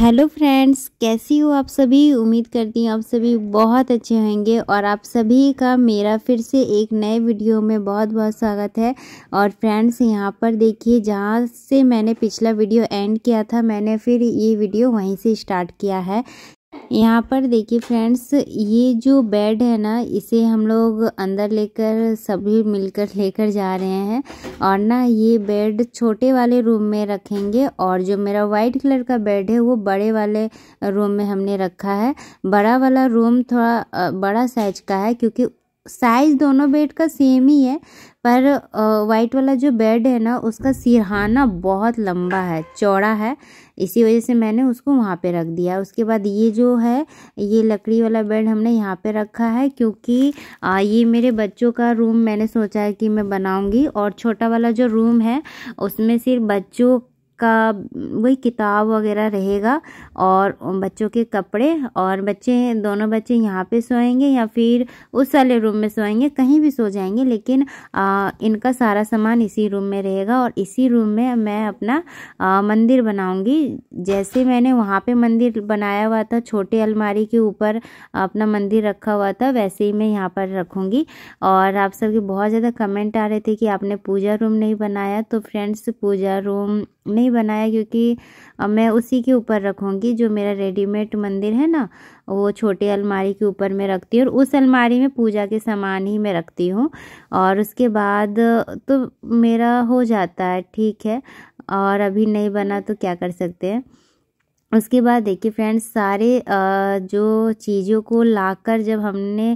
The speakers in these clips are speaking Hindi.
हेलो फ्रेंड्स कैसी हो आप सभी उम्मीद करती हूँ आप सभी बहुत अच्छे होंगे और आप सभी का मेरा फिर से एक नए वीडियो में बहुत बहुत स्वागत है और फ्रेंड्स यहाँ पर देखिए जहाँ से मैंने पिछला वीडियो एंड किया था मैंने फिर ये वीडियो वहीं से स्टार्ट किया है यहाँ पर देखिए फ्रेंड्स ये जो बेड है ना इसे हम लोग अंदर लेकर सभी मिलकर लेकर जा रहे हैं और ना ये बेड छोटे वाले रूम में रखेंगे और जो मेरा वाइट कलर का बेड है वो बड़े वाले रूम में हमने रखा है बड़ा वाला रूम थोड़ा बड़ा साइज का है क्योंकि साइज दोनों बेड का सेम ही है पर वाइट वाला जो बेड है ना उसका सिरहाना बहुत लंबा है चौड़ा है इसी वजह से मैंने उसको वहाँ पे रख दिया उसके बाद ये जो है ये लकड़ी वाला बेड हमने यहाँ पे रखा है क्योंकि आ, ये मेरे बच्चों का रूम मैंने सोचा है कि मैं बनाऊँगी और छोटा वाला जो रूम है उसमें सिर्फ बच्चों का वही किताब वगैरह रहेगा और बच्चों के कपड़े और बच्चे दोनों बच्चे यहाँ पे सोएंगे या फिर उस वाले रूम में सोएंगे कहीं भी सो जाएंगे लेकिन आ, इनका सारा सामान इसी रूम में रहेगा और इसी रूम में मैं अपना आ, मंदिर बनाऊंगी जैसे मैंने वहाँ पे मंदिर बनाया हुआ था छोटे अलमारी के ऊपर अपना मंदिर रखा हुआ था वैसे ही मैं यहाँ पर रखूँगी और आप सबके बहुत ज़्यादा कमेंट आ रहे थे कि आपने पूजा रूम नहीं बनाया तो फ्रेंड्स पूजा रूम नहीं नहीं बनाया क्योंकि मैं उसी के ऊपर रखूँगी जो मेरा रेडीमेड मंदिर है ना वो छोटे अलमारी के ऊपर मैं रखती हूँ और उस अलमारी में पूजा के सामान ही मैं रखती हूँ और उसके बाद तो मेरा हो जाता है ठीक है और अभी नहीं बना तो क्या कर सकते हैं उसके बाद देखिए फ्रेंड्स सारे जो चीज़ों को लाकर जब हमने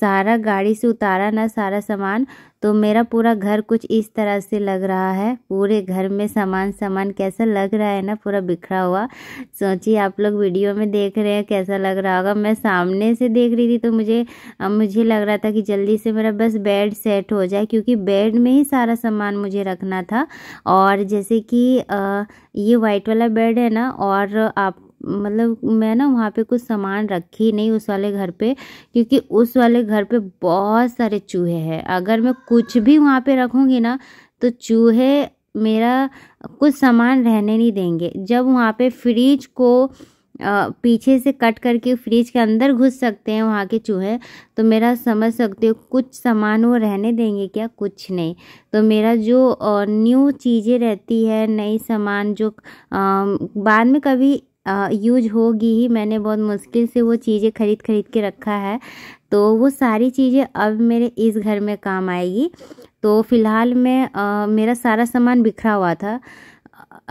सारा गाड़ी से उतारा ना सारा सामान तो मेरा पूरा घर कुछ इस तरह से लग रहा है पूरे घर में सामान सामान कैसा लग रहा है ना पूरा बिखरा हुआ सोचिए आप लोग वीडियो में देख रहे हैं कैसा लग रहा होगा मैं सामने से देख रही थी तो मुझे अब मुझे लग रहा था कि जल्दी से मेरा बस बेड सेट हो जाए क्योंकि बेड में ही सारा सामान मुझे रखना था और जैसे कि ये वाइट वाला बेड है ना और आप मतलब मैं ना वहाँ पे कुछ सामान रखी नहीं उस वाले घर पे क्योंकि उस वाले घर पे बहुत सारे चूहे हैं अगर मैं कुछ भी वहाँ पे रखूँगी ना तो चूहे मेरा कुछ सामान रहने नहीं देंगे जब वहाँ पे फ्रिज को पीछे से कट करके फ्रिज के अंदर घुस सकते हैं वहाँ के चूहे तो मेरा समझ सकते हो कुछ सामान वो रहने देंगे क्या कुछ नहीं तो मेरा जो न्यू चीज़ें रहती है नई सामान जो बाद में कभी यूज होगी ही मैंने बहुत मुश्किल से वो चीज़ें ख़रीद ख़रीद के रखा है तो वो सारी चीज़ें अब मेरे इस घर में काम आएगी तो फ़िलहाल मैं मेरा सारा सामान बिखरा हुआ था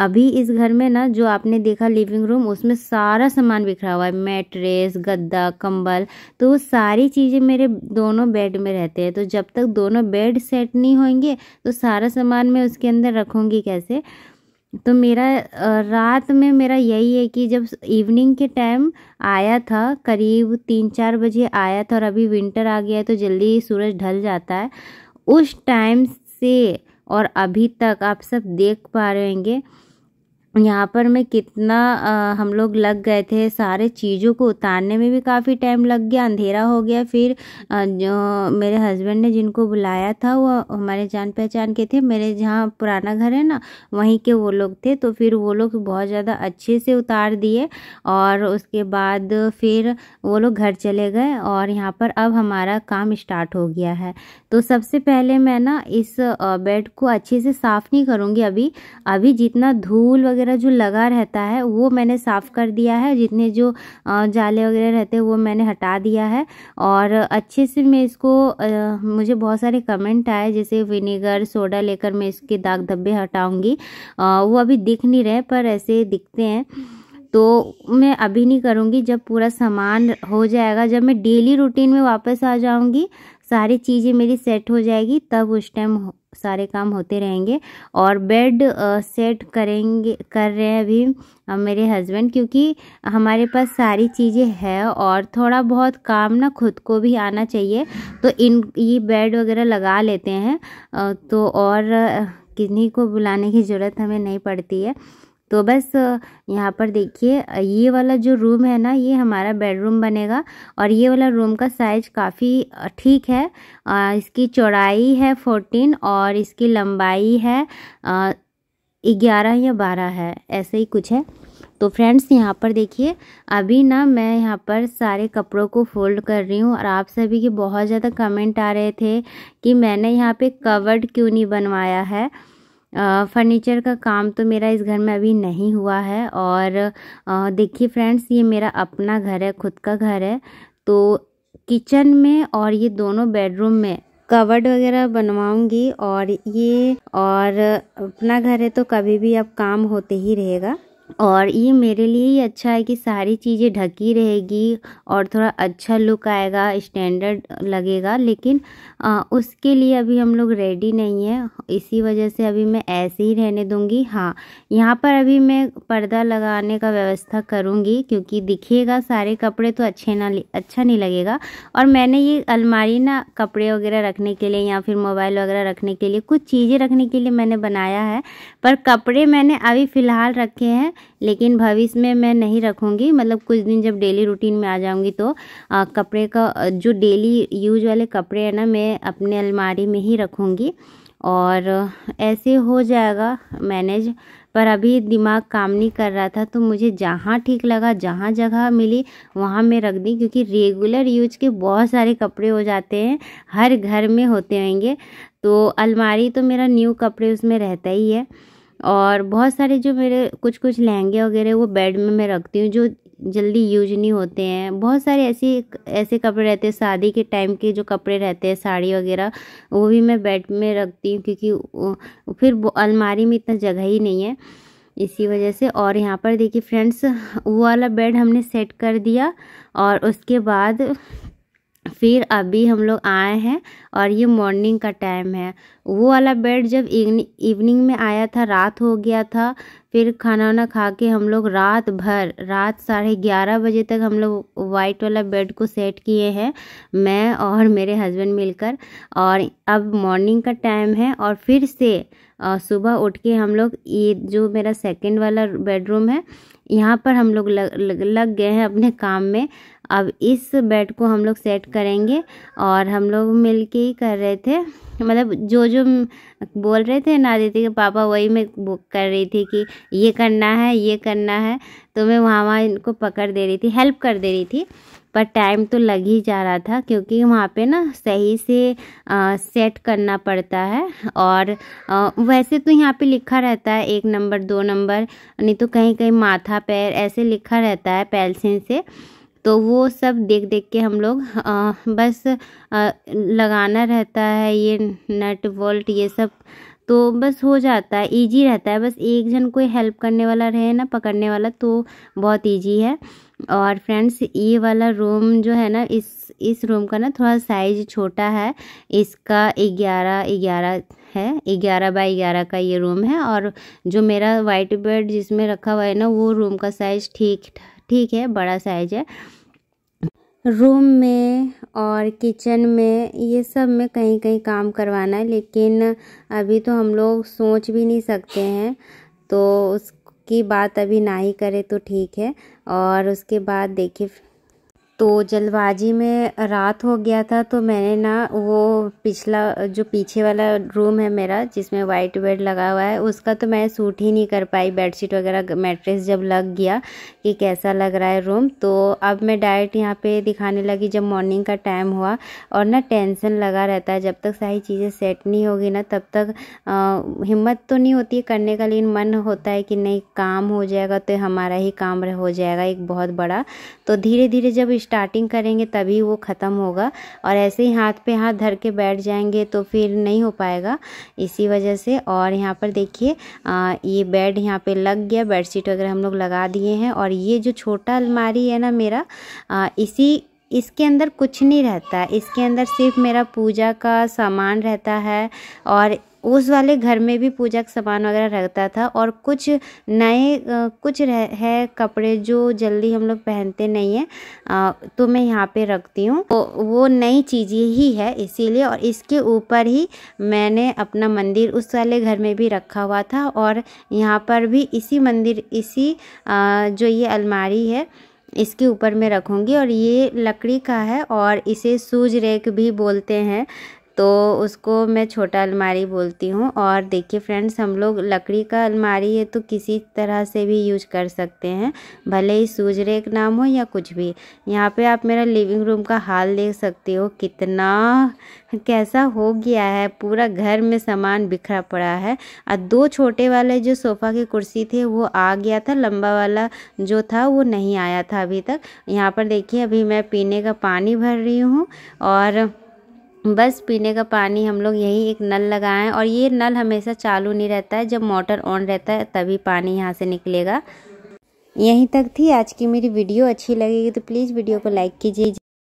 अभी इस घर में ना जो आपने देखा लिविंग रूम उसमें सारा सामान बिखरा हुआ है मैट्रेस गद्दा कंबल तो वो सारी चीज़ें मेरे दोनों बेड में रहते हैं तो जब तक दोनों बेड सेट नहीं होंगे तो सारा सामान मैं उसके अंदर रखूँगी कैसे तो मेरा रात में मेरा यही है कि जब इवनिंग के टाइम आया था करीब तीन चार बजे आया था और अभी विंटर आ गया है तो जल्दी सूरज ढल जाता है उस टाइम से और अभी तक आप सब देख पा रहे होंगे यहाँ पर मैं कितना आ, हम लोग लग गए थे सारे चीज़ों को उतारने में भी काफ़ी टाइम लग गया अंधेरा हो गया फिर आ, जो मेरे हस्बैंड ने जिनको बुलाया था वो हमारे जान पहचान के थे मेरे जहाँ पुराना घर है ना वहीं के वो लोग थे तो फिर वो लोग बहुत ज़्यादा अच्छे से उतार दिए और उसके बाद फिर वो लोग घर चले गए और यहाँ पर अब हमारा काम स्टार्ट हो गया है तो सबसे पहले मैं ना इस बेड को अच्छे से साफ़ नहीं करूँगी अभी अभी जितना धूल वगैरह वगैरह जो लगा रहता है वो मैंने साफ़ कर दिया है जितने जो जाले वगैरह रहते हैं वो मैंने हटा दिया है और अच्छे से मैं इसको मुझे बहुत सारे कमेंट आए जैसे विनेगर सोडा लेकर मैं इसके दाग धब्बे हटाऊँगी वो अभी दिख नहीं रहे पर ऐसे दिखते हैं तो मैं अभी नहीं करूँगी जब पूरा सामान हो जाएगा जब मैं डेली रूटीन में वापस आ जाऊँगी सारी चीज़ें मेरी सेट हो जाएगी तब उस टाइम सारे काम होते रहेंगे और बेड सेट करेंगे कर रहे हैं अभी मेरे हस्बैंड क्योंकि हमारे पास सारी चीज़ें हैं और थोड़ा बहुत काम ना खुद को भी आना चाहिए तो इन ये बेड वगैरह लगा लेते हैं तो और किन्हीं को बुलाने की ज़रूरत हमें नहीं पड़ती है तो बस यहाँ पर देखिए ये वाला जो रूम है ना ये हमारा बेडरूम बनेगा और ये वाला रूम का साइज काफ़ी ठीक है इसकी चौड़ाई है फोर्टीन और इसकी लंबाई है ग्यारह या बारह है ऐसे ही कुछ है तो फ्रेंड्स यहाँ पर देखिए अभी ना मैं यहाँ पर सारे कपड़ों को फोल्ड कर रही हूँ और आप सभी के बहुत ज़्यादा कमेंट आ रहे थे कि मैंने यहाँ पर कवर्ड क्यों नहीं बनवाया है फर्नीचर का काम तो मेरा इस घर में अभी नहीं हुआ है और देखिए फ्रेंड्स ये मेरा अपना घर है खुद का घर है तो किचन में और ये दोनों बेडरूम में कवर्ड वगैरह बनवाऊंगी और ये और अपना घर है तो कभी भी अब काम होते ही रहेगा और ये मेरे लिए ही अच्छा है कि सारी चीज़ें ढकी रहेगी और थोड़ा अच्छा लुक आएगा स्टैंडर्ड लगेगा लेकिन आ, उसके लिए अभी हम लोग रेडी नहीं है इसी वजह से अभी मैं ऐसे ही रहने दूँगी हाँ यहाँ पर अभी मैं पर्दा लगाने का व्यवस्था करूँगी क्योंकि दिखेगा सारे कपड़े तो अच्छे ना अच्छा नहीं लगेगा और मैंने ये अलमारी ना कपड़े वगैरह रखने के लिए या फिर मोबाइल वगैरह रखने के लिए कुछ चीज़ें रखने के लिए मैंने बनाया है पर कपड़े मैंने अभी फ़िलहाल रखे हैं लेकिन भविष्य में मैं नहीं रखूँगी मतलब कुछ दिन जब डेली रूटीन में आ जाऊँगी तो आ, कपड़े का जो डेली यूज वाले कपड़े हैं ना मैं अपने अलमारी में ही रखूँगी और ऐसे हो जाएगा मैनेज पर अभी दिमाग काम नहीं कर रहा था तो मुझे जहाँ ठीक लगा जहाँ जगह मिली वहाँ मैं रख दी क्योंकि रेगुलर यूज के बहुत सारे कपड़े हो जाते हैं हर घर में होते होंगे तो अलमारी तो मेरा न्यू कपड़े उसमें रहता ही है और बहुत सारे जो मेरे कुछ कुछ लहंगे वगैरह वो बेड में मैं रखती हूँ जो जल्दी यूज नहीं होते हैं बहुत सारे ऐसे ऐसे कपड़े रहते हैं शादी के टाइम के जो कपड़े रहते हैं साड़ी वगैरह वो भी मैं बेड में रखती हूँ क्योंकि फिर अलमारी में इतना जगह ही नहीं है इसी वजह से और यहाँ पर देखिए फ्रेंड्स वो वाला बेड हमने सेट कर दिया और उसके बाद फिर अभी हम लोग आए हैं और ये मॉर्निंग का टाइम है वो वाला बेड जब इवनिंग में आया था रात हो गया था फिर खाना वाना खा के हम लोग रात भर रात साढ़े ग्यारह बजे तक हम लोग वाइट वाला बेड को सेट किए हैं मैं और मेरे हस्बैंड मिलकर और अब मॉर्निंग का टाइम है और फिर से सुबह उठ के हम लोग ये जो मेरा सेकंड वाला बेडरूम है यहाँ पर हम लोग लग, लग, लग गए हैं अपने काम में अब इस बेड को हम लोग सेट करेंगे और हम लोग मिल के ही कर रहे थे मतलब जो जो बोल रहे थे ना दीदी के पापा वही मैं कर रही थी कि ये करना है ये करना है तो मैं वहाँ वहाँ इनको पकड़ दे रही थी हेल्प कर दे रही थी पर टाइम तो लग ही जा रहा था क्योंकि वहाँ पे ना सही से आ, सेट करना पड़ता है और आ, वैसे तो यहाँ पे लिखा रहता है एक नंबर दो नंबर नहीं तो कहीं कहीं माथा पैर ऐसे लिखा रहता है पेंसिल से तो वो सब देख देख के हम लोग आ, बस आ, लगाना रहता है ये नट बोल्ट ये सब तो बस हो जाता है इजी रहता है बस एक जन कोई हेल्प करने वाला रहे ना पकड़ने वाला तो बहुत इजी है और फ्रेंड्स ये वाला रूम जो है ना इस इस रूम का ना थोड़ा साइज छोटा है इसका ग्यारह ग्यारह है ग्यारह बाई ग्यारह का ये रूम है और जो मेरा वाइट बेड जिसमें रखा हुआ है ना वो रूम का साइज ठीक ठीक है बड़ा साइज है रूम में और किचन में ये सब में कहीं कहीं काम करवाना है लेकिन अभी तो हम लोग सोच भी नहीं सकते हैं तो उस की बात अभी ना ही करें तो ठीक है और उसके बाद देखिए तो जल्दबाजी में रात हो गया था तो मैंने ना वो पिछला जो पीछे वाला रूम है मेरा जिसमें वाइट बेड लगा हुआ है उसका तो मैं सूट ही नहीं कर पाई बेडशीट वगैरह मेट्रेस जब लग गया कि कैसा लग रहा है रूम तो अब मैं डायरेक्ट यहाँ पे दिखाने लगी जब मॉर्निंग का टाइम हुआ और ना टेंसन लगा रहता है जब तक सारी चीज़ें सेट नहीं होगी ना तब तक आ, हिम्मत तो नहीं होती करने का लेकिन मन होता है कि नहीं काम हो जाएगा तो हमारा ही काम हो जाएगा एक बहुत बड़ा तो धीरे धीरे जब स्टार्टिंग करेंगे तभी वो ख़त्म होगा और ऐसे ही हाथ पे हाथ धर के बैठ जाएंगे तो फिर नहीं हो पाएगा इसी वजह से और यहाँ पर देखिए ये बेड यहाँ पे लग गया बेडशीट वगैरह हम लोग लगा दिए हैं और ये जो छोटा अलमारी है ना मेरा आ, इसी इसके अंदर कुछ नहीं रहता है इसके अंदर सिर्फ मेरा पूजा का सामान रहता है और उस वाले घर में भी पूजा का सामान वगैरह रखता था और कुछ नए कुछ है कपड़े जो जल्दी हम लोग पहनते नहीं हैं तो मैं यहाँ पे रखती हूँ तो वो नई चीज़ें ही है इसीलिए और इसके ऊपर ही मैंने अपना मंदिर उस वाले घर में भी रखा हुआ था और यहाँ पर भी इसी मंदिर इसी जो ये अलमारी है इसके ऊपर मैं रखूँगी और ये लकड़ी का है और इसे सूज रेक भी बोलते हैं तो उसको मैं छोटा अलमारी बोलती हूँ और देखिए फ्रेंड्स हम लोग लकड़ी का अलमारी है तो किसी तरह से भी यूज कर सकते हैं भले ही सूजरे एक नाम हो या कुछ भी यहाँ पे आप मेरा लिविंग रूम का हाल देख सकते हो कितना कैसा हो गया है पूरा घर में सामान बिखरा पड़ा है और दो छोटे वाले जो सोफ़ा की कुर्सी थे वो आ गया था लंबा वाला जो था वो नहीं आया था अभी तक यहाँ पर देखिए अभी मैं पीने का पानी भर रही हूँ और बस पीने का पानी हम लोग यही एक नल लगाएं और ये नल हमेशा चालू नहीं रहता है जब मोटर ऑन रहता है तभी पानी यहाँ से निकलेगा यहीं तक थी आज की मेरी वीडियो अच्छी लगेगी तो प्लीज़ वीडियो को लाइक कीजिए